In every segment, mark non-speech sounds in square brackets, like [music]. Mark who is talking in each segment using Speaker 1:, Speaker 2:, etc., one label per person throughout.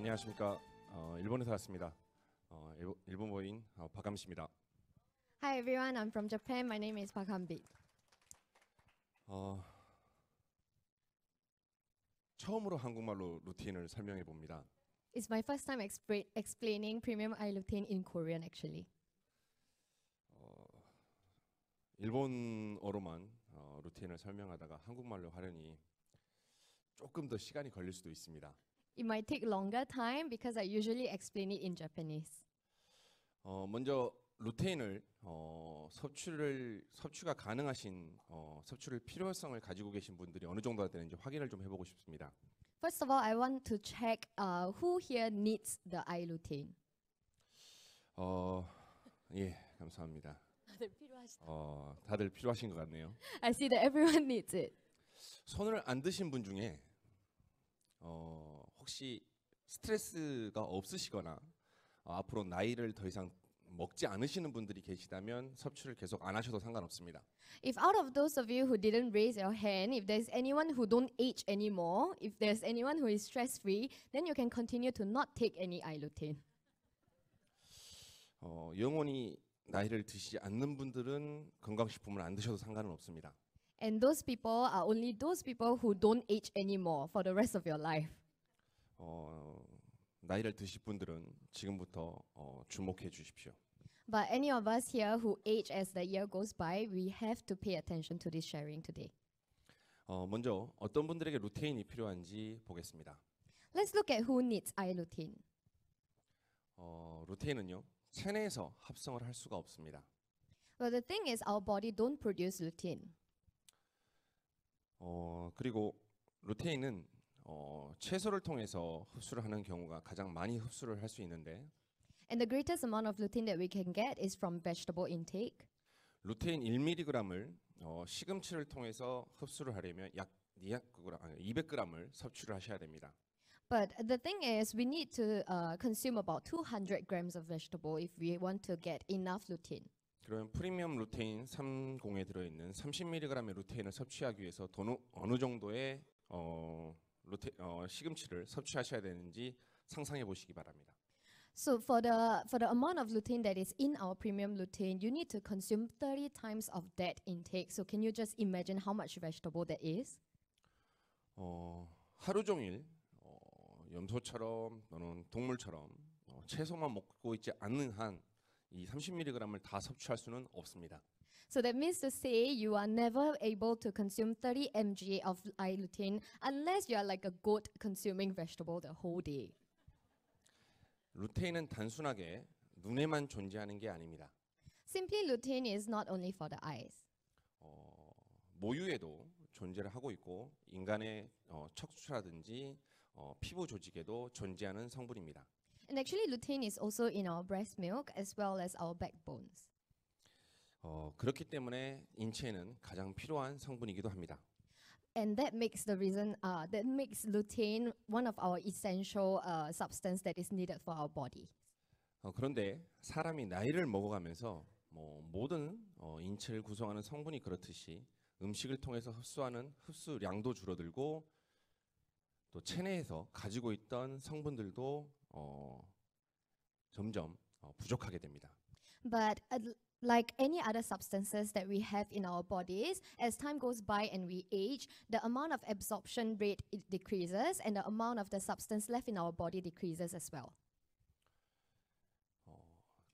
Speaker 1: 안녕하십니까. 어, 일본에서 왔습니다. 어, 일본, 보인 어, 박함씨입니다.
Speaker 2: Hi everyone, I'm from Japan. My name is Park Hambi.
Speaker 1: 어, 처음으로 한국말로 루틴을 설명해 봅니다.
Speaker 2: It's my first time expra- explaining premium eye lutein in Korean actually.
Speaker 1: 어, 일본어로만 어, 루틴을 설명하다가 한국말로 하려니 조금 더 시간이 걸릴 수도 있습니다.
Speaker 2: It might take longer time because I usually explain it in Japanese.
Speaker 1: 어, 먼저 루테인을 어, 섭취를 섭취가 가능하신 어, 섭취를 필요성을 가지고 계신 분들이 어느 정도나 되는지 확인을 좀 해보고 싶습니다.
Speaker 2: First of all, I want to check uh, who here needs the e lutein.
Speaker 1: 어, 예, 감사합니다. 다들 필요하시다. 어, 다들 필요하신 것 같네요.
Speaker 2: I see that everyone needs it.
Speaker 1: 손을 안 드신 분 중에 어, 혹시 스트레스가 없으시거나 어, 앞으로 나이를 더 이상 먹지 않으시는 분들이 계시다면 섭취를 계속 안 하셔도 상관없습니다.
Speaker 2: If out of those of you who didn't raise your hand, if there's anyone who don't age anymore, if there's anyone who is stress free, then you can continue to not take any iLutein.
Speaker 1: 어, 영원히 나이를 드시지 않는 분들은 건강식품을 안 드셔도 상관은 없습니다.
Speaker 2: And those people are only those people who don't age anymore for the rest of your life.
Speaker 1: 어, 나이를 드실 분들은 지금부터 어, 주목해 주십시오.
Speaker 2: But any of us here who age as the year goes by, we have to pay attention to this sharing today.
Speaker 1: 어, 먼저 어떤 분들에게 루테인이 필요한지 보겠습니다.
Speaker 2: Let's look at who needs eye lutein.
Speaker 1: 어, 루테인은요 체내에서 합성을 할 수가 없습니다.
Speaker 2: But the thing is, our body don't produce lutein.
Speaker 1: 어, 그리고 루테인은 어, 채소를 통해서 흡수를 하는 경우가 가장 많이 흡수를 할 수 있는데
Speaker 2: And the greatest amount of lutein that we can get is from vegetable intake.
Speaker 1: 루테인 1mg을 어, 시금치를 통해서 흡수를 하려면 약 200g을 섭취를 하셔야 됩니다.
Speaker 2: But the thing is, we need to uh, consume about 200 grams of vegetable if we want to get enough lutein.
Speaker 1: 그러면 프리미엄 루테인 30에 들어있는 30mg의 루테인을 섭취하기 위해서 어느, 어느 정도의 어, 루테, 어, 시금치를 섭취하셔야 되는지 상상해 보시기 바랍니다.
Speaker 2: So for the for the amount of lutein that is in our premium lutein, you need to consume 30 times of that intake. So can you just imagine how much vegetable that is?
Speaker 1: 어, 하루 종일 어, 염소처럼 또는 동물처럼 어, 채소만 먹고 있지 않는 한 이 30mg을 다 섭취할 수는 없습니다.
Speaker 2: So that means to say you are never able to consume 30 mg of lutein unless you are like a goat consuming vegetable the whole day.
Speaker 1: 루테인은 단순하게 눈에만 존재하는 게 아닙니다.
Speaker 2: Simply lutein is not only for the eyes.
Speaker 1: 어, 모유에도 존재를 하고 있고 인간의 어, 척추라든지 어, 피부 조직에도 존재하는 성분입니다.
Speaker 2: And actually lutein is also in our breast milk as well as our backbones.
Speaker 1: 어, 그렇기 때문에 인체에는 가장 필요한 성분이기도 합니다.
Speaker 2: And that makes the reason uh, that makes lutein one of our essential uh, substance that is needed for our body.
Speaker 1: 어, 그런데 사람이 나이를 먹어가면서 뭐 모든 어, 인체를 구성하는 성분이 그렇듯이 음식을 통해서 흡수하는 흡수량도 줄어들고 또 체내에서 가지고 있던 성분들도 어, 점점 어, 부족하게 됩니다.
Speaker 2: But like any other substances that we have in our bodies, as time goes by and we age, the amount of absorption rate decreases and the amount of the substance left in our body decreases as well.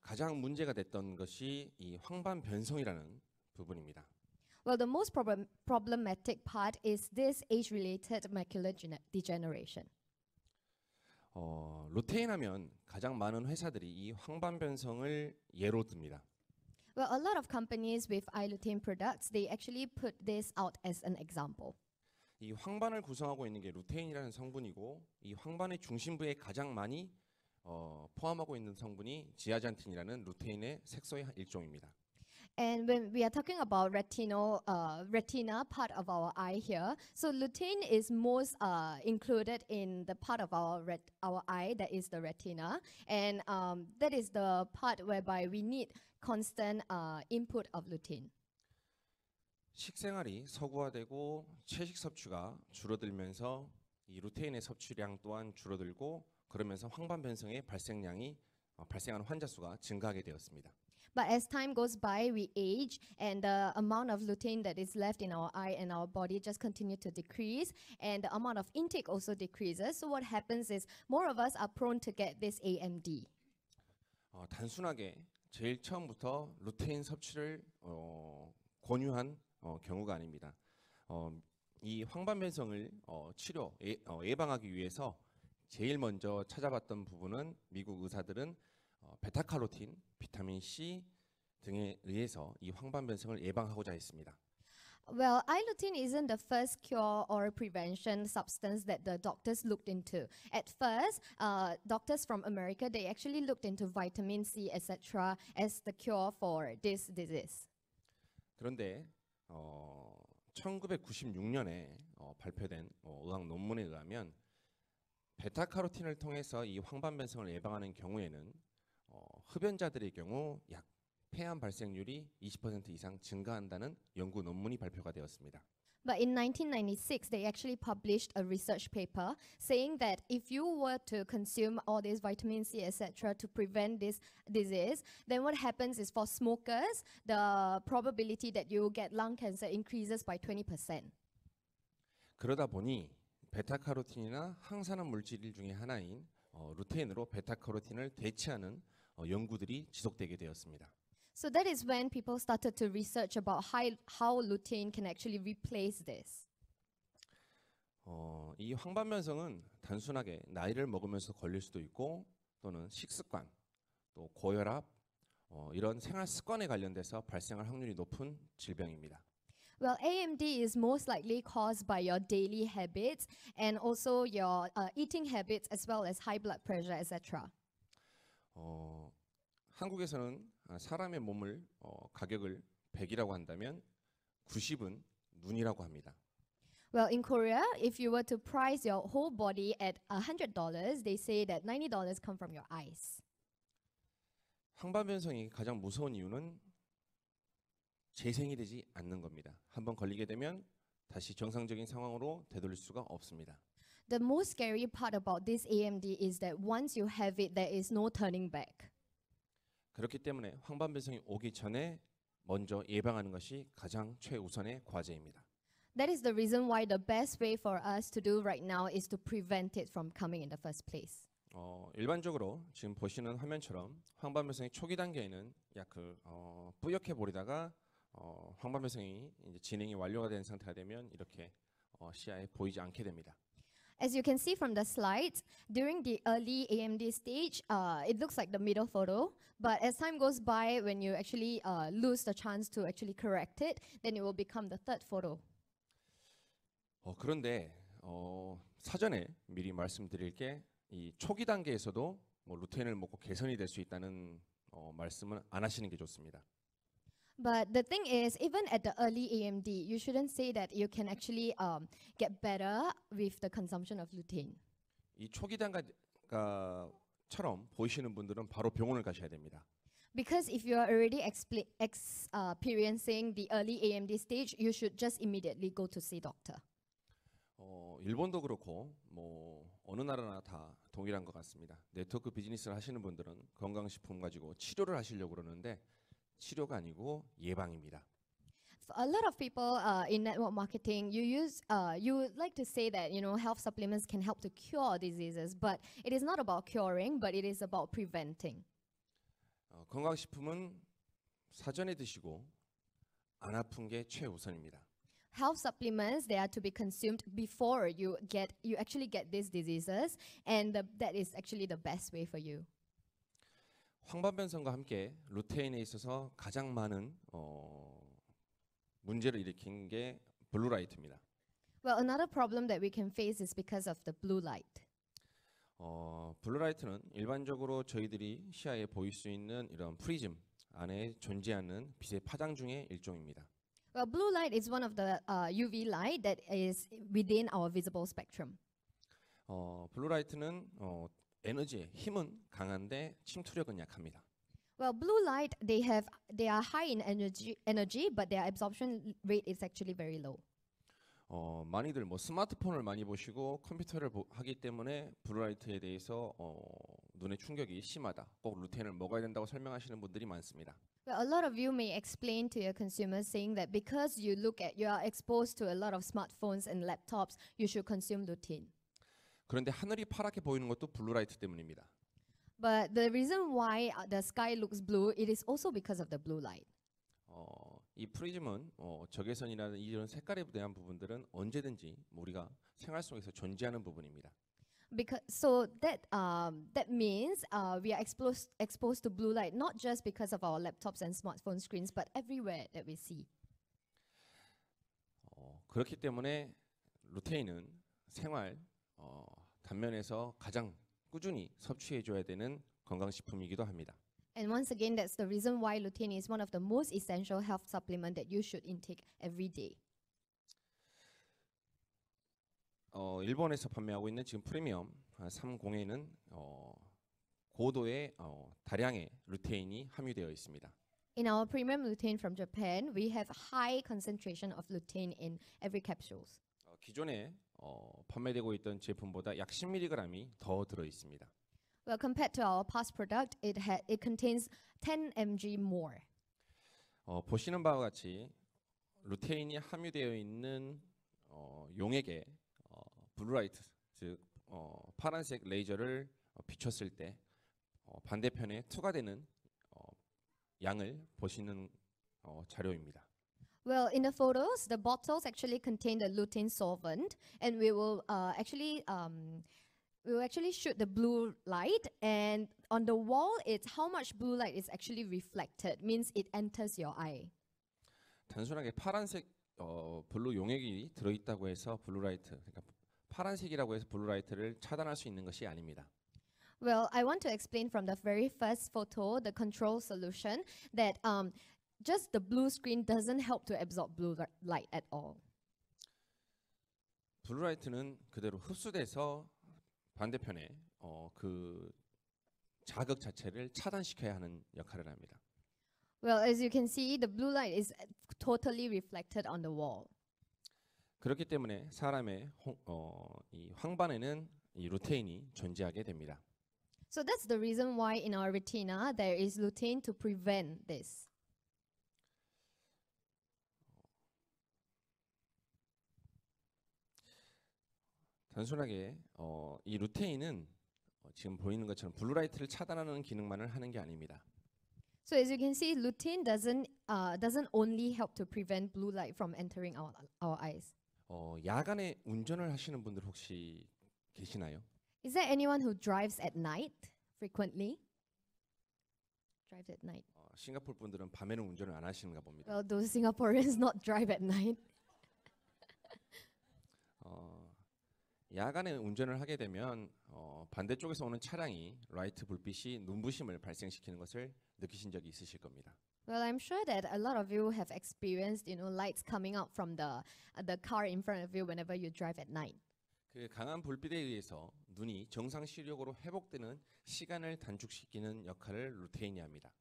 Speaker 1: 가장 문제가 됐던 것이 이 황반 변성이라는 부분입니다.
Speaker 2: Well, the most problem problematic part is this age-related macular degeneration.
Speaker 1: 어, 로테인 가장 많은 회사들이 이 황반 변성을 예로 듭니다.
Speaker 2: Well, a lot of companies with iLutein products, they actually put this out as an example.
Speaker 1: 이 황반을 구성하고 있는 게 루테인이라는 성분이고 이 황반의 중심부에 가장 많이 어, 포함하고 있는 성분이 지아잔틴이라는 루테인의 색소의 일종입니다.
Speaker 2: And when we are talking about retinal, uh, retina part of our eye here, so lutein is most uh, included in the part of our, our eye that is the retina. And um, that is the part whereby we need constant uh, input of lutein.
Speaker 1: 식생활이 서구화되고 채식 섭취가 줄어들면서 이 루테인의 섭취량 또한 줄어들고 그러면서 황반변성의 발생량이 발생하는 환자 수가 증가하게 되었습니다.
Speaker 2: But as time goes by, we age and the amount of lutein that is left in our eye and our body just continue to decrease and the amount of intake also decreases. So what happens is more of us are prone to get this AMD.
Speaker 1: 어, 단순하게 제일 처음부터 루테인 섭취를 어, 권유한 어, 경우가 아닙니다. 어, 이 황반변성을 어, 치료 예, 어, 예방하기 위해서 제일 먼저 찾아봤던 부분은 미국 의사들은 어, 베타카로틴 비타민 C 등에 의해서 이 황반 변성을 예방하고자 했습니다.
Speaker 2: Well, iLutin isn't the first cure or prevention substance that the doctors looked into. At first, uh, doctors from America they actually looked into vitamin C, etc., as the cure for this disease.
Speaker 1: 그런데 어, 1996년에 어, 발표된 어, 의학 논문에 의하면 베타카로틴을 통해서 이 황반변성을 예방하는 경우에는 어, 흡연자들의 경우 약 폐암 발생률이 20% 이상 증가한다는 연구 논문이 발표가 되었습니다.
Speaker 2: But in 1996, they actually published a research paper saying that if you were to consume all these vitamin C, etc., to prevent this disease, then what happens is for smokers, the probability that you get lung cancer increases by 20%.
Speaker 1: 그러다 보니 베타카로틴이나 항산화 물질 중의 하나인 어, 루테인으로 베타카로틴을 대체하는 연구들이 지속되게 되었습니다.
Speaker 2: So that is when people started to research about how, how lutein can actually replace this.
Speaker 1: 어, 이 황반변성은 단순하게 나이를 먹으면서 걸릴 수도 있고 또는 식습관, 또 고혈압 어, 이런 생활 습관에 관련돼서 발생할 확률이 높은 질병입니다.
Speaker 2: Well, AMD is most likely caused by your daily habits and also your uh, eating habits as well as high blood pressure, etc.
Speaker 1: 어, 한국에서는 사람의 몸을 어, 가격을 100이라고 한다면 90은 눈이라고 합니다.
Speaker 2: Well, in Korea, if you were to price your whole body at $100, they say that $90 come from your eyes.
Speaker 1: 항반 변성이 가장 무서운 이유는 재생이 되지 않는 겁니다. 한번 걸리게 되면 다시 정상적인 상황으로 되돌릴 수가 없습니다.
Speaker 2: The most scary part about this AMD is that once you have it, there is no turning back.
Speaker 1: 그렇기 때문에 황반 변성이 오기 전에 먼저 예방하는 것이 가장 최우선의 과제입니다.
Speaker 2: That is the reason why the best way for us to do right now is to prevent it from coming in the first place.
Speaker 1: 어, 일반적으로 지금 보시는 화면처럼 황반 변성의 초기 단계에는 약그 어, 뿌옇게 보이다가 어, 황반 변성이 이제 진행이 완료가 된 상태가 되면 이렇게 어, 시야에 보이지 않게 됩니다.
Speaker 2: As you can see from the slides, during the early AMD stage, uh, it looks like the middle photo, but as time goes by, when you actually uh, lose the chance to actually correct it, then it will become the third photo.
Speaker 1: 어, 그런데 어, 사전에 미리 말씀드릴 게이 초기 단계에서도 뭐 루테인을 먹고 개선이 될 수 있다는 어, 말씀은 안 하시는 게 좋습니다.
Speaker 2: But the thing is, even at the early AMD, you shouldn't say that you can actually um, get better with the consumption of lutein.
Speaker 1: 이 초기 단가처럼 보이시는 분들은 바로 병원을 가셔야 됩니다.
Speaker 2: Because if you are already experiencing the early AMD stage, you should just immediately go to see doctor.
Speaker 1: 어, 일본도 그렇고 뭐 어느 나라나 다 동일한 것 같습니다. 네트워크 비즈니스를 하시는 분들은 건강식품 가지고 치료를 하시려고 그러는데 치료가 아니고 예방입니다.
Speaker 2: For a lot of people uh, in network marketing, you use, uh, you like to say that you know health supplements can help to cure diseases, but it is not about curing, but it is about preventing.
Speaker 1: 어, 건강식품은 사전에 드시고 안 아픈 게 최우선입니다.
Speaker 2: Health supplements they are to be consumed before you get you actually get these diseases, and the, that is actually the best way for you.
Speaker 1: 황반변성과 함께 루테인에 있어서 가장 많은 어, 문제를 일으킨 게 블루라이트입니다.
Speaker 2: Well, another problem that we can face is because of the blue light.
Speaker 1: 어, 블루라이트는 일반적으로 저희들이 시야에 보일 수 있는 이런 프리즘 안에 존재하는 빛의 파장 중의 일종입니다.
Speaker 2: Well, blue light is one of the uh, UV light that is within our visible spectrum.
Speaker 1: 어, 블루라이트는 어, 에너지, 힘은 강한데 침투력은 약합니다.
Speaker 2: Well, blue light they have they are high in energy energy, but their absorption rate is actually very low.
Speaker 1: 어, 많이들 뭐 스마트폰을 많이 보시고 컴퓨터를 보, 하기 때문에 블루라이트에 대해서 어, 눈의 충격이 심하다. 꼭 루테인을 먹어야 된다고 설명하시는 분들이 많습니다.
Speaker 2: Well, a lot of you may explain to your consumers saying that because you look at you are exposed to a lot of smartphones and laptops, you should consume lutein.
Speaker 1: 그런데 하늘이 파랗게 보이는 것도 블루라이트 때문입니다.
Speaker 2: But the reason why the sky looks blue, it is also because of the blue light.
Speaker 1: 어, 이 프리즘은 어, 적외선이라는 이런 색깔에 대한 부분들은 언제든지 우리가 생활 속에서 존재하는 부분입니다.
Speaker 2: Because so that um, that means uh, we are exposed exposed to blue light not just because of our laptops and smartphone screens, but everywhere that we see.
Speaker 1: 어, 그렇기 때문에 루테인은 생활 어, 단면에서 가장 꾸준히 섭취해 줘야 되는 건강식품이기도 합니다.
Speaker 2: And once again, that's the reason why lutein is one of the most essential health supplement that you should intake every day.
Speaker 1: 어, 일본에서 판매하고 있는 지금 프리미엄 30에는 어, 고도의 어, 다량의 루테인이 함유되어 있습니다.
Speaker 2: In our premium lutein from Japan, we have high concentration of lutein in every capsules.
Speaker 1: 어, 기존의 어, 판매되고 있던 제품보다 약 10mg이 더 들어 있습니다.
Speaker 2: Well, compared to our past product, it had it contains 10 mg more.
Speaker 1: 어, 보시는 바와 같이 루테인이 함유되어 있는 어, 용액에 어, 블루라이트 즉 어, 파란색 레이저를 어, 비췄을 때 어, 반대편에 투과되는 어, 양을 보시는 어, 자료입니다.
Speaker 2: Well, in the photos, the bottles actually contain the lutein solvent, and we will uh, actually um, we will actually shoot the blue light, and on the wall, it's how much blue light is actually reflected, means it enters your eye.
Speaker 1: 단순하게 파란색 어, 블루 용액이 들어있다고 해서 블루라이트, 그러니까 파란색이라고 해서 블루라이트를 차단할 수 있는 것이 아닙니다.
Speaker 2: Well, I want to explain from the very first photo, the control solution, that um, just the blue screen doesn't help to absorb blue light at all.
Speaker 1: 블루라이트는 그대로 흡수돼서 반대편에 어, 그 자극 자체를 차단시켜야 하는 역할을 합니다.
Speaker 2: Well, as you can see, the blue light is totally reflected on the wall.
Speaker 1: 그렇기 때문에 사람의 홍, 어, 이 황반에는 이 루테인이 존재하게 됩니다.
Speaker 2: So that's the reason why in our retina there is lutein to prevent this.
Speaker 1: 단순하게 어, 이 루테인은 어, 지금 보이는 것처럼 블루라이트를 차단하는 기능만을 하는 게 아닙니다.
Speaker 2: So as you can see, lutein doesn't uh, doesn't only help to prevent blue light from entering our our eyes.
Speaker 1: 어, 야간에 운전을 하시는 분들 혹시 계시나요?
Speaker 2: Is there anyone who drives at night frequently? Drives at night.
Speaker 1: 어, 싱가포르 분들은 밤에는 운전을 안 하시는가 봅니다.
Speaker 2: Well, those Singaporeans not drive at night.
Speaker 1: 야간에 운전을 하게 되면 어, 반대쪽에서 오는 차량이 라이트 불빛이 눈부심을 발생시키는 것을 느끼신 적이 있으실 겁니다.
Speaker 2: Well, I'm sure that a lot of you have experienced, you know, lights coming out from the the car in front of you whenever you drive at night.
Speaker 1: 그 강한 불빛에 의해서 눈이 정상 시력으로 회복되는 시간을 단축시키는 역할을 루테인이 합니다.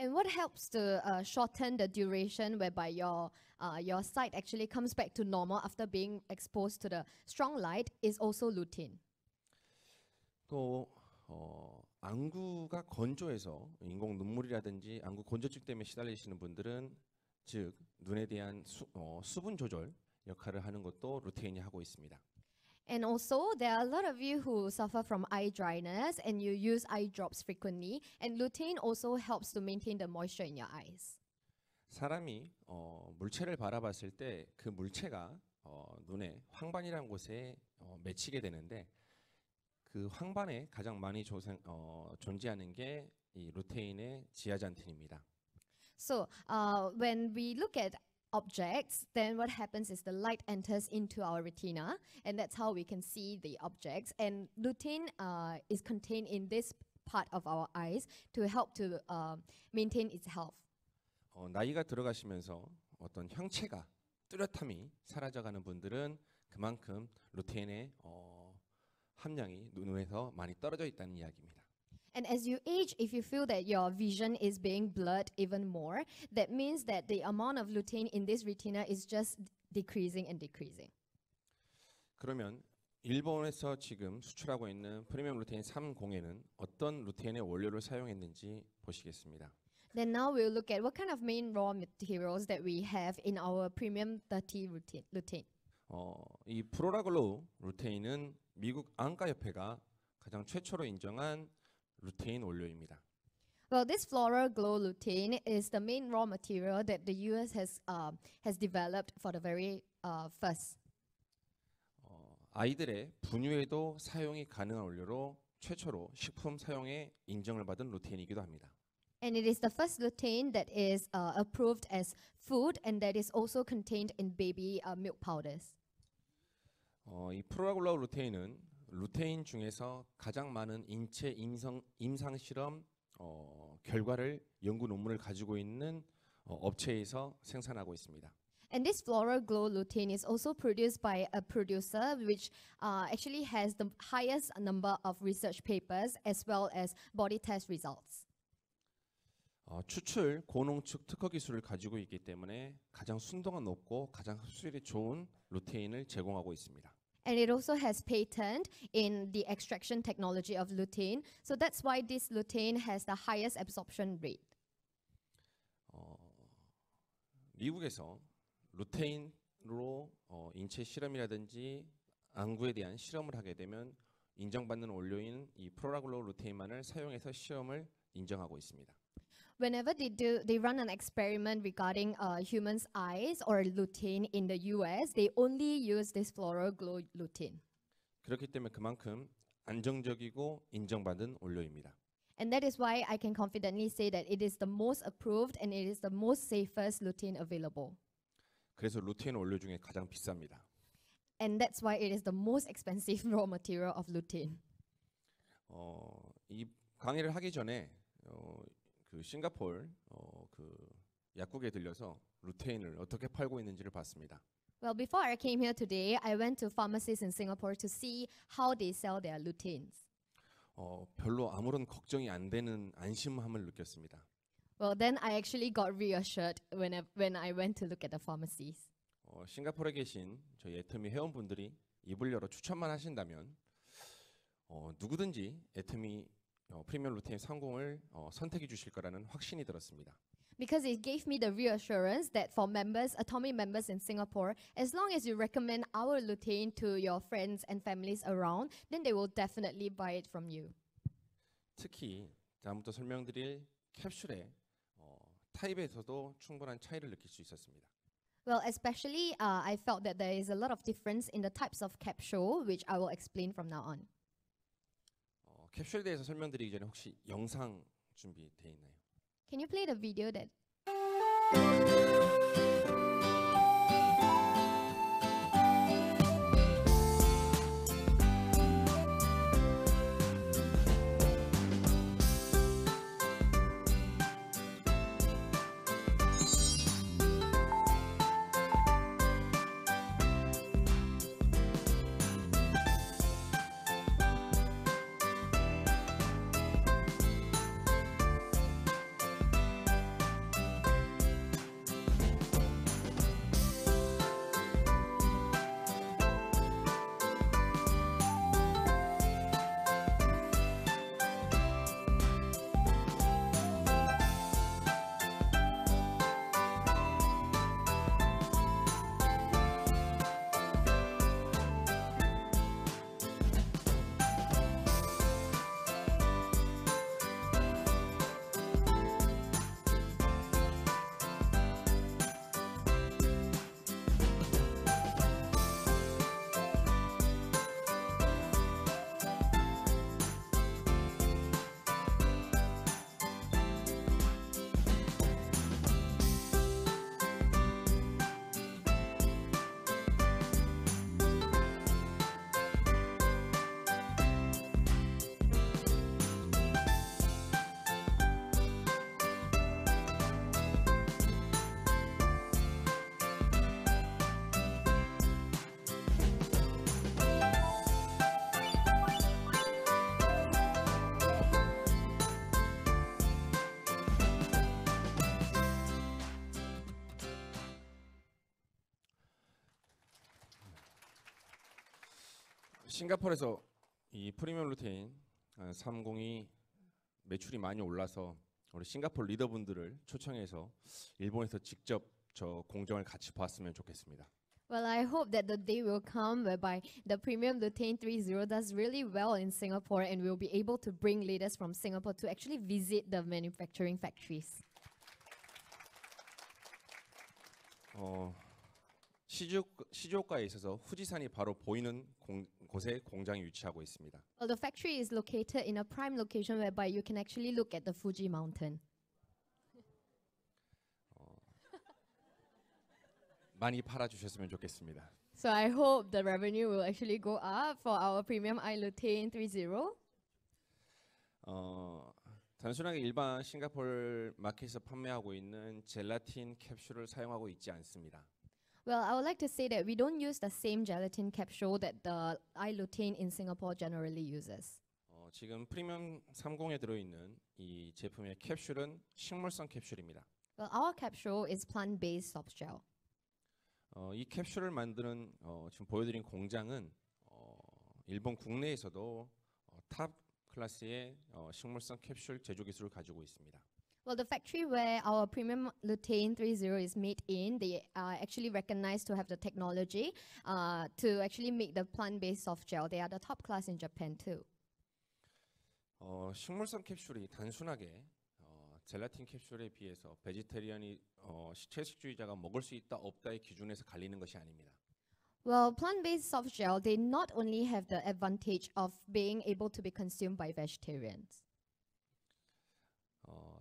Speaker 2: And what helps to uh, shorten the duration whereby your uh, your sight actually comes back to normal after being exposed to the strong light is also lutein.
Speaker 1: 그 어, 안구가 건조해서 인공 눈물이라든지 안구 건조증 때문에 시달리시는 분들은 즉 눈에 대한 수, 어, 수분 조절 역할을 하는 것도 루테인이 하고 있습니다.
Speaker 2: And also, there are a lot of you who suffer from eye dryness and you use eye drops frequently. And lutein also helps to maintain the moisture in your eyes.
Speaker 1: 사람이 어, 물체를 바라봤을 때 그 물체가 어, 눈에 황반이라는 곳에 어, 맺히게 되는데 그 황반에 가장 많이 조생, 어, 존재하는 게 이 루테인의 지아잔틴입니다.
Speaker 2: So uh, when we look at objects, then what happens is the light enters into our retina, and that's how we can see the objects. And lutein uh, is contained in this part of our eyes to help to uh, maintain its health.
Speaker 1: 어, 나이가 들어가시면서 어떤 형체가 뚜렷함이 사라져가는 분들은 그만큼 루테인의 어, 함량이 눈에서 많이 떨어져 있다는 이야기입니다.
Speaker 2: And as you age, if you feel that your vision is being blurred even more, that means that the amount of lutein in this retina is just decreasing and decreasing.
Speaker 1: 그러면 일본에서 지금 수출하고 있는 프리미엄 루테인 30에는 어떤 루테인의 원료를 사용했는지 보시겠습니다.
Speaker 2: Then now we'll look at what kind of main raw materials that we have in our premium 30 lutein.
Speaker 1: 어, 이 프로라글로 루테인은 미국 안과협회가 가장 최초로 인정한 루테인 원료입니다.
Speaker 2: Well, this floral glow lutein is the main raw material that the US has um, has developed for the very uh, first.
Speaker 1: 어, 아이들의 분유에도 사용이 가능한 원료로 최초로 식품 사용에 인정을 받은 루테인이기도 합니다.
Speaker 2: And it is the first lutein that is uh, approved as food and that is also contained in baby uh, milk powders.
Speaker 1: 어, 이 프로라글라 루테인은 루테인 중에서 가장 많은 인체 임상, 임상 실험 어, 결과를 연구 논문을 가지고 있는 어, 업체에서 생산하고 있습니다.
Speaker 2: And this floral glow lutein is also produced by a producer which uh, actually has the highest number of research papers as well as body test results.
Speaker 1: 어, 추출 고농축 특허 기술을 가지고 있기 때문에 가장 순도가 높고 가장 흡수율이 좋은 루테인을 제공하고
Speaker 2: 있습니다. And it also has patent in the extraction technology of lutein. So that's why this lutein has the highest absorption rate.
Speaker 1: 어, 미국에서 루테인으로 어, 인체 실험이라든지 안구에 대한 실험을 하게 되면 인정받는 원료인 이 프로라글로 루테인만을 사용해서 시험을 인정하고 있습니다.
Speaker 2: whenever they do, they run an experiment regarding uh, humans' eyes or lutein in the U.S. They only use this floral glow lutein.
Speaker 1: 그렇기 때문에 그만큼 안정적이고 인정받은 원료입니다.
Speaker 2: And that is why I can confidently say that it is the most approved and it is the most safest lutein available.
Speaker 1: 그래서 루테인 원료 중에 가장 비쌉니다.
Speaker 2: And that's why it is the most expensive [laughs] raw material of lutein.
Speaker 1: 어, 이 강의를 하기 전에 어, 그 싱가폴 어, 그 약국에 들려서 루테인을 어떻게 팔고 있는지를 봤습니다.
Speaker 2: Well, before I came here today, I went to pharmacies in Singapore to see how they sell their luteins.
Speaker 1: 어, 별로 아무런 걱정이 안 되는 안심함을 느꼈습니다.
Speaker 2: Well, then I actually got reassured when I, when I went to look at the pharmacies.
Speaker 1: 어, 싱가포르에 계신 저희 애터미 회원분들이 입을 열어 추천만 하신다면 어, 누구든지 애터미 어, 프리미엄 루테인 성공을 어, 선택해 주실 거라는 확신이 들었습니다.
Speaker 2: Because it gave me the reassurance that for members, Atomic members in Singapore, as long as you recommend our lutein to your friends and families around, then they will definitely buy it from you.
Speaker 1: 특히 다음부터 설명드릴 캡슐의 어, 타입에서도 충분한 차이를 느낄 수 있었습니다.
Speaker 2: Well, especially uh, I felt that there is a lot of difference in the types of capsule, which I will explain from now on.
Speaker 1: 캡슐에 대해서 설명드리기 전에 혹시 영상 준비돼 있나요?
Speaker 2: Can you play the video that?
Speaker 1: 싱가포르에서 이 프리미엄 루테인 302 매출이 많이 올라서 우리 싱가포르 리더분들을 초청해서 일본에서 직접 저 공정을 같이 봤으면 좋겠습니다.
Speaker 2: Well, I hope that the day will come whereby the Premium Lutein 30 does really well in Singapore and we'll be able to bring leaders from Singapore to actually visit the manufacturing factories.
Speaker 1: 어 시조가에 있어서 후지산이 바로 보이는 공, 곳에 공장이 위치하고 있습니다.
Speaker 2: Well, the factory is located in a prime location whereby you can actually look at the Fuji mountain.
Speaker 1: 어, 많이 팔아 주셨으면 좋겠습니다.
Speaker 2: So I hope the revenue will actually go up for our premium iLutein 30.
Speaker 1: 어, 단순하게 일반 싱가포르 마켓에서 판매하고 있는 젤라틴 캡슐을 사용하고 있지 않습니다.
Speaker 2: Well, I would like to say that we don't use the same gelatin capsule that the iLutein in Singapore generally uses.
Speaker 1: 어, 지금 프리미엄 30에 들어있는 이 제품의 캡슐은 식물성 캡슐입니다.
Speaker 2: Well, our capsule is plant-based soft gel.
Speaker 1: 어, 이 캡슐을 만드는 어, 지금 보여드린 공장은 어, 일본 국내에서도 어, 탑 클래스의 어, 식물성 캡슐 제조 기술을 가지고 있습니다.
Speaker 2: Well, the factory where our premium lutein 30 is made in, they are actually recognized to have the technology uh, to actually make the plant-based soft gel. They are the top class in Japan too.
Speaker 1: 어, 식물성 캡슐이 단순하게 어, 젤라틴 캡슐에 비해서 베지테리언이 어, 채식주의자가 먹을 수 있다 없다의 기준에서 갈리는 것이 아닙니다.
Speaker 2: Well, plant-based soft gel, they not only have the advantage of being able to be consumed by vegetarians.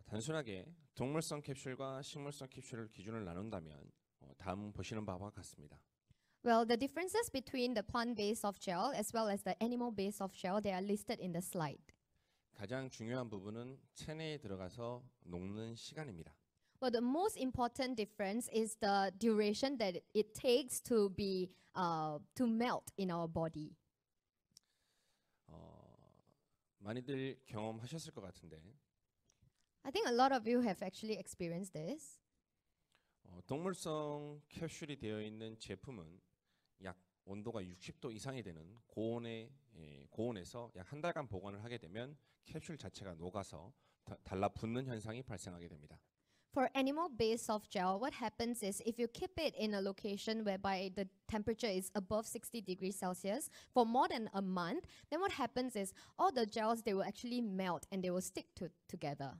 Speaker 1: 단순하게 동물성 캡슐과 식물성 캡슐을 기준을 나눈다면 어, 다음 보시는 바와 같습니다.
Speaker 2: Well, the differences between the plant-based soft gel as well as the animal-based soft gel they are listed in the slide.
Speaker 1: 가장 중요한 부분은 체내에 들어가서 녹는 시간입니다.
Speaker 2: Well, the most important difference is the duration that it takes to be uh, to melt in our body.
Speaker 1: 어, 많이들 경험하셨을 것 같은데
Speaker 2: I think a lot of you have actually experienced this.
Speaker 1: 어, 동물성 캡슐이 되어 있는 제품은 약 온도가 60도 이상이 되는 고온에 예, 고온에서 달간 보관을 하게 되면 캡슐 자체가 녹아서 다, 달라붙는 현상이 발생하게 됩니다.
Speaker 2: For animal based soft gel, what happens is if you keep it in a location whereby the temperature is above 60 degrees Celsius for more than a month, then what happens is all the gels they will actually melt and they will stick to together.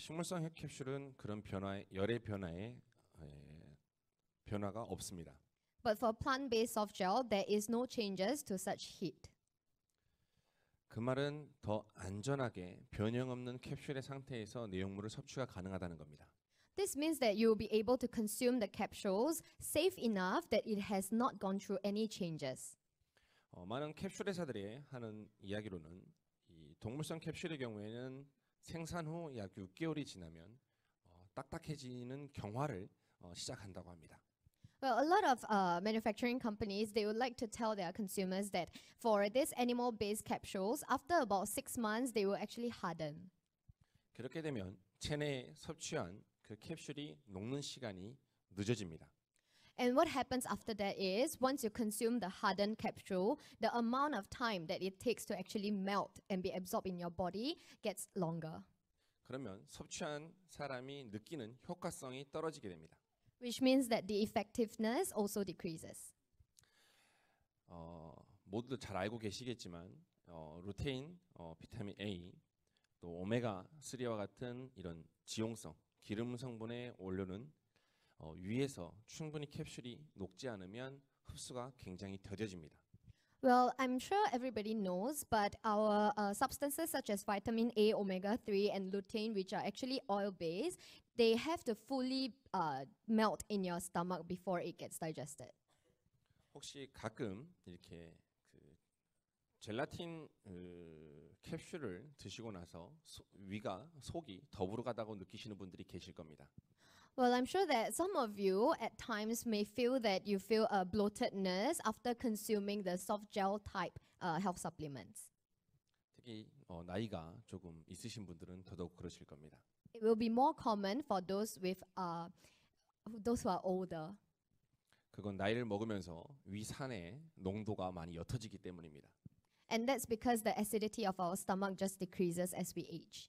Speaker 1: 식물성 핵캡슐은 그런 변화의 열의 변화에 예, 변화가 없습니다.
Speaker 2: But for plant-based soft gel, there is no changes to such heat.
Speaker 1: 그 말은 더 안전하게 변형 없는 캡슐의 상태에서 내용물을 섭취가 가능하다는 겁니다.
Speaker 2: This means that you will be able to consume the capsules safe enough that it has not gone through any changes.
Speaker 1: 어, 많은 캡슐 회사들이 하는 이야기로는 이 동물성 캡슐의 경우에는 생산 후 약 6개월이 지나면 어, 딱딱해지는 경화를 어, 시작한다고 합니다.
Speaker 2: Well, a lot of uh, manufacturing companies they would like to tell their consumers that for this animal-based capsules, after about six months, they will actually harden.
Speaker 1: 그렇게 되면 체내에 섭취한 그 캡슐이 녹는 시간이 늦어집니다.
Speaker 2: And what happens after that is once you consume the hardened capsule, the amount of time that it takes to actually melt and be absorbed in your body gets longer.
Speaker 1: 그러면 섭취한 사람이 느끼는 효과성이 떨어지게 됩니다.
Speaker 2: Which means that the effectiveness also decreases.
Speaker 1: 어, 모두 잘 알고 계시겠지만 어, 루테인, 어, 비타민 A, 또 오메가 3와 같은 이런 지용성 기름 성분의 원료는 어, 위에서 충분히 캡슐이 녹지 않으면 흡수가 굉장히 더뎌집니다.
Speaker 2: Well, I'm sure everybody knows, but our uh, substances such as vitamin A, omega 3, and lutein, which are actually oil based, they have to fully uh, melt in your stomach before it gets digested.
Speaker 1: 혹시 가끔 이렇게 그 젤라틴 그 캡슐을 드시고 나서 소, 위가 속이 더부룩하다고 느끼시는 분들이 계실 겁니다.
Speaker 2: Well, I'm sure that some of you at times may feel that you feel a bloatedness after consuming the soft gel type uh, health supplements.
Speaker 1: 특히 어, 나이가 조금 있으신 분들은 더더욱 그러실 겁니다.
Speaker 2: It will be more common for those with uh, those who are older.
Speaker 1: 그건 나이를 먹으면서 위산의 농도가 많이 옅어지기 때문입니다.
Speaker 2: And that's because the acidity of our stomach just decreases as we age.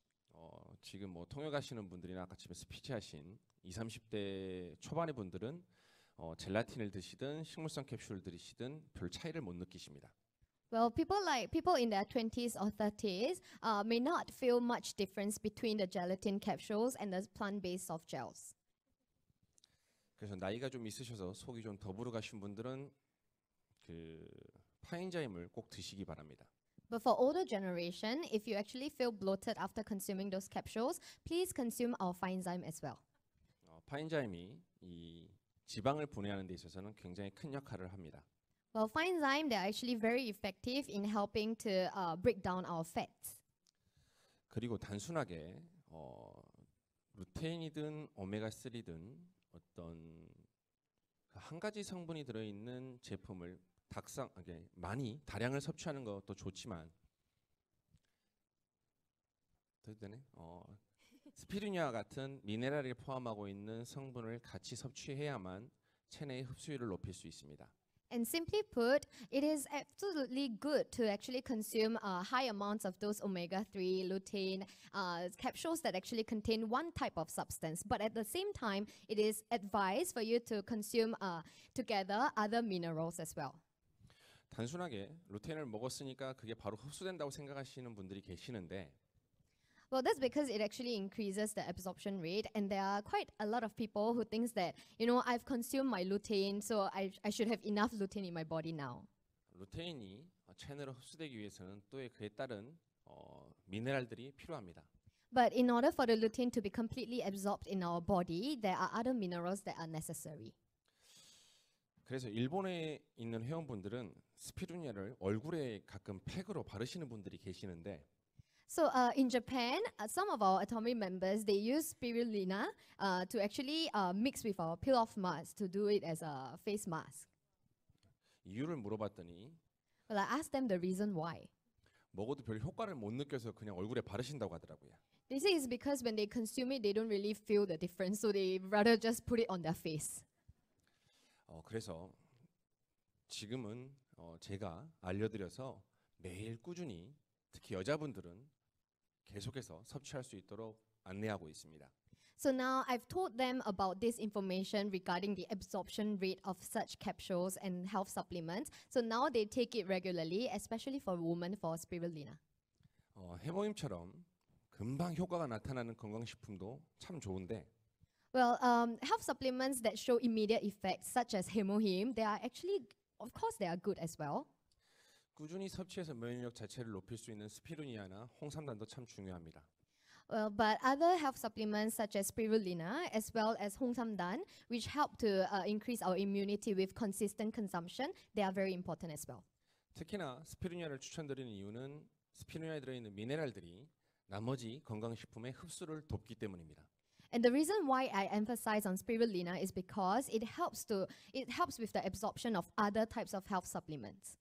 Speaker 1: 지금 뭐 통역하시는 분들이나 아까 집에 스피치하신 20, 30대 초반의 분들은 어, 젤라틴을 드시든 식물성 캡슐을 드시든 별 차이를 못 느끼십니다.
Speaker 2: Well, people like people in their 20s or 30s uh, may not feel much difference between the gelatin capsules and the plant-based soft gels.
Speaker 1: 그래서 나이가 좀 있으셔서 속이 좀 더부룩하신 분들은 그 파인자임을 꼭 드시기 바랍니다.
Speaker 2: But for older generation, if you actually feel bloated after consuming those capsules, please consume our Finezyme as well.
Speaker 1: 어, 파인자임이 이 지방을 분해하는 데 있어서는 굉장히 큰 역할을 합니다.
Speaker 2: Well, Finezyme, they're actually very effective in helping to uh, break down our fats.
Speaker 1: 그리고 단순하게 어, 루테인이든 오메가 3든 어떤 그한 가지 성분이 들어 있는 제품을 닥상 이게 많이 다량을 섭취하는 것도 좋지만 되네. 어, 스피루니아 같은 미네랄을 포함하고 있는 성분을 같이 섭취해야만 체내의 흡수율을 높일 수 있습니다.
Speaker 2: And simply put, it is absolutely good to actually consume uh, high amounts of those omega-3 lutein uh, capsules that actually contain one type of substance. But at the same time, it is advised for you to consume uh, together other minerals as well.
Speaker 1: 단순하게 루테인을 먹었으니까 그게 바로 흡수된다고 생각하시는 분들이 계시는데
Speaker 2: Well, that's because it actually increases the absorption rate, and there are quite a lot of people who thinks that you know I've consumed my lutein, so I, I should have enough lutein in my body now.
Speaker 1: 루테인이 체내로 흡수되기 위해서는 또 그에 따른 어, 미네랄들이 필요합니다.
Speaker 2: But in order for the lutein to be completely absorbed in our body, there are other minerals that are necessary.
Speaker 1: 그래서 일본에 있는 회원분들은 스피루니아를 얼굴에 가끔 팩으로 바르시는 분들이 계시는데
Speaker 2: So uh, in Japan, uh, some of our atomic members they use spirulina uh, to actually uh, mix with our peel-off mask to do it as a face mask.
Speaker 1: 이유를 물어봤더니
Speaker 2: Well, I asked them the reason why.
Speaker 1: 먹어도 별 효과를 못 느껴서 그냥 얼굴에 바르신다고 하더라고요.
Speaker 2: They say it's because when they consume it, they don't really feel the difference, so they rather just put it on their face.
Speaker 1: 어, 그래서 지금은 어, 제가 알려드려서 매일 꾸준히 특히 여자분들은 계속해서 섭취할 수 있도록 안내하고 있습니다.
Speaker 2: So now I've told them about this information regarding the absorption rate of such capsules and health supplements. So now they take it regularly, especially for women for spirulina.
Speaker 1: 어, 해모임처럼 금방 효과가 나타나는 건강식품도 참 좋은데
Speaker 2: Well, um, health supplements that show immediate effects, such as hemoheme, they are actually, of course, they are good as well.
Speaker 1: 꾸준히 섭취해서 면역력 자체를 높일 수 있는 스피루니아나 홍삼단도 참 중요합니다.
Speaker 2: Well, but other health supplements such as spirulina as well as Hong Sam which help to uh, increase our immunity with consistent consumption, they are very important as well.
Speaker 1: 특히나 스피루니아를 추천드리는 이유는 스피루니아에 들어있는 미네랄들이 나머지 건강식품의 흡수를 돕기 때문입니다.
Speaker 2: And the reason why I emphasize on spirulina is because it helps to it helps with the absorption of other types of health supplements.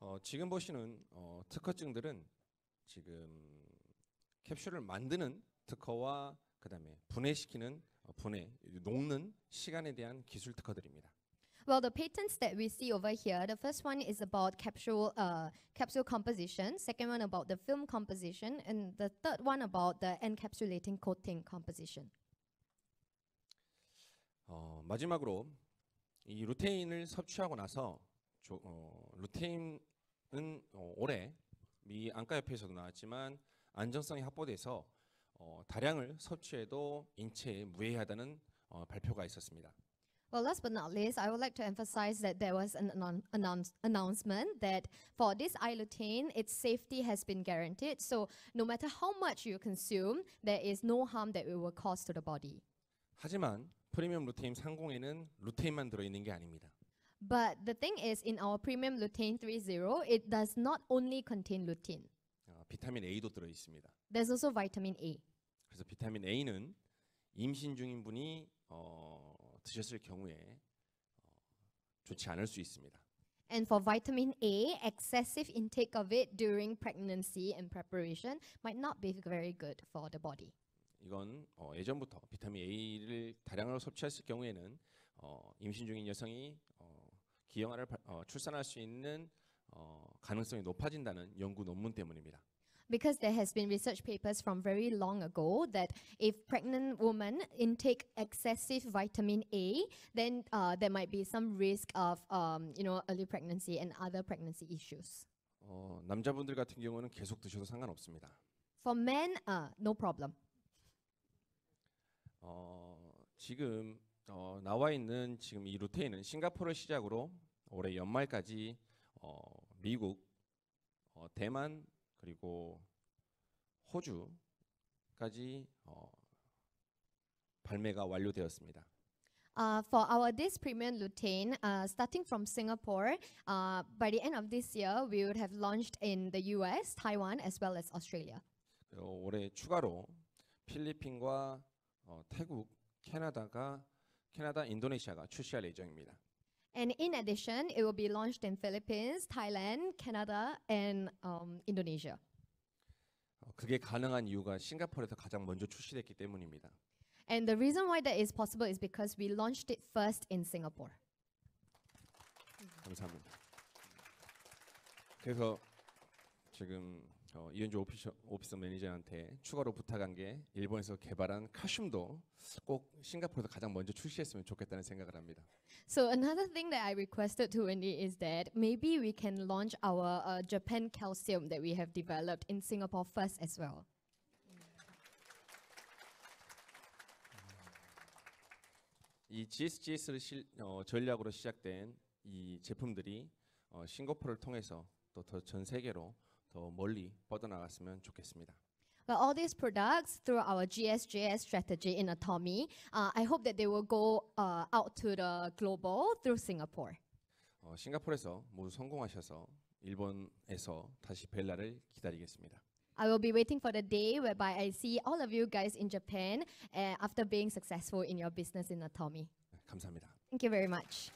Speaker 1: 어, 지금 보시는 어, 특허증들은 지금 캡슐을 만드는 특허와 그다음에 분해시키는 어, 분해 녹는 시간에 대한 기술 특허들입니다.
Speaker 2: Well, the patents that we see over here, the first one is about capsule, uh, capsule composition, second one about the film composition, and the third one about the encapsulating coating composition.
Speaker 1: 어, 마지막으로 이 루테인을 섭취하고 나서 조, 어, 루테인은 어, 올해 미 안과협회에서도 나왔지만 안전성이 확보돼서 어, 다량을 섭취해도 인체에 무해하다는 어, 발표가 있었습니다.
Speaker 2: Well, last but not least, I would like to emphasize that there was an announce announcement that for this iLutane, its safety has been guaranteed. So no matter how much you consume, there is no harm that it will cause to the body.
Speaker 1: 하지만 프리미엄 루테인 30에는 루테인만 들어 있는 게 아닙니다.
Speaker 2: But the thing is, in our premium lutein 30, it does not only contain lutein.
Speaker 1: 어, 비타민 A도 들어 있습니다.
Speaker 2: There's also vitamin A.
Speaker 1: 그래서 비타민 A는 임신 중인 분이 어, 드셨을 경우에 어, 좋지 않을 수 있습니다.
Speaker 2: And for vitamin A, excessive intake of it during pregnancy and preparation might not be very good for the body.
Speaker 1: 이건 어, 예전부터 비타민 A를 다량으로 섭취했을 경우에는 어, 임신 중인 여성이 어, 기형아를 바, 어, 출산할 수 있는 어, 가능성이 높아진다는 연구 논문 때문입니다.
Speaker 2: because there has been research papers from very long ago that if pregnant women intake excessive vitamin A, then uh, there might be some risk of um, you know early pregnancy and other pregnancy issues.
Speaker 1: 어, 남자분들 같은 경우는 계속 드셔도 상관없습니다.
Speaker 2: For men, uh, no problem.
Speaker 1: 어, 지금 어, 나와 있는 지금 이 루테인은 싱가포르 시작으로 올해 연말까지 어, 미국, 어, 대만, 그리고 호주까지 어, 발매가 완료되었습니다.
Speaker 2: Uh, for our this premium lutein, uh, starting from Singapore, uh, by the end of this year, we would have launched in the US, Taiwan, as well as Australia.
Speaker 1: 어, 올해 추가로 필리핀과 어, 태국, 캐나다가 캐나다, 인도네시아가 출시할 예정입니다.
Speaker 2: And in addition, it will be launched in Philippines, Thailand, Canada, and um, Indonesia.
Speaker 1: 그게 가능한 이유가 싱가포르에서 가장 먼저 출시됐기 때문입니다.
Speaker 2: And the reason why that is possible is because we launched it first in Singapore.
Speaker 1: 감사합니다. 그래서 지금 어, 이현주 오피스, 오피스 매니저한테 추가로 부탁한 게 일본에서 개발한 카슘도 꼭 싱가포르에서 가장 먼저 출시했으면 좋겠다는 생각을 합니다.
Speaker 2: So another thing that I requested to Wendy is that maybe we can launch our uh, Japan calcium that we have developed in Singapore first as well.
Speaker 1: 이 GSGS를 실, 어, 전략으로 시작된 이 제품들이 어, 싱가포르를 통해서 또전 세계로 더 멀리 뻗어나갔으면 좋겠습니다.
Speaker 2: Well, all these products through our GSJS strategy in Atomy, uh, I hope that they will go uh, out to the global through Singapore.
Speaker 1: 어, 싱가포르에서 모두 성공하셔서 일본에서 다시 벨라를 기다리겠습니다.
Speaker 2: I will be waiting for the day whereby I see all of you guys in Japan uh, after being successful in your business in Atomy. 감사합니다. Thank you very much.